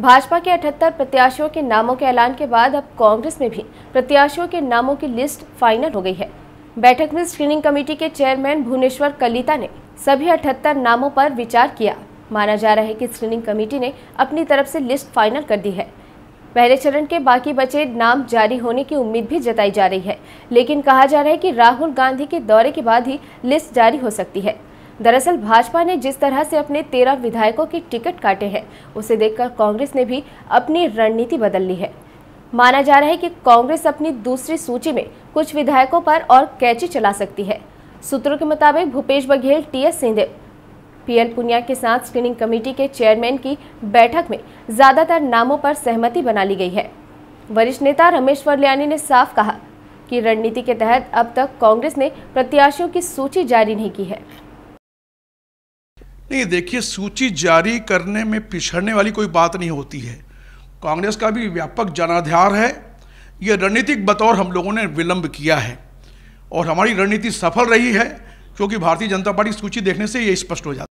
भाजपा के 78 प्रत्याशियों के नामों के ऐलान के बाद अब कांग्रेस में भी प्रत्याशियों के नामों की लिस्ट फाइनल हो गई है बैठक में स्क्रीनिंग कमेटी के चेयरमैन भुवनेश्वर कलिता ने सभी 78 नामों पर विचार किया माना जा रहा है कि स्क्रीनिंग कमेटी ने अपनी तरफ से लिस्ट फाइनल कर दी है पहले चरण के बाकी बचे नाम जारी होने की उम्मीद भी जताई जा रही है लेकिन कहा जा रहा है कि राहुल गांधी के दौरे के बाद ही लिस्ट जारी हो सकती है दरअसल भाजपा ने जिस तरह से अपने तेरह विधायकों के टिकट काटे हैं उसे देखकर कांग्रेस ने भी अपनी रणनीति बदल ली है माना जा रहा है कि कांग्रेस अपनी दूसरी सूची में कुछ विधायकों पर और कैची चला सकती है सूत्रों के मुताबिक Bhupesh Baghel T S Singhdeo L Punia के साथ स्क्रीनिंग कमेटी के चेयरमैन की बैठक में ज्यादातर नामों पर सहमति बना ली गई है वरिष्ठ नेता रमेश वरलियानी ने साफ कहा कि रणनीति के तहत अब तक कांग्रेस ने प्रत्याशियों की सूची जारी नहीं की है नहीं देखिए सूची जारी करने में पिछड़ने वाली कोई बात नहीं होती है कांग्रेस का भी व्यापक जनाधार है ये रणनीतिक बतौर हम लोगों ने विलंब किया है और हमारी रणनीति सफल रही है क्योंकि भारतीय जनता पार्टी सूची देखने से ये स्पष्ट हो जाता है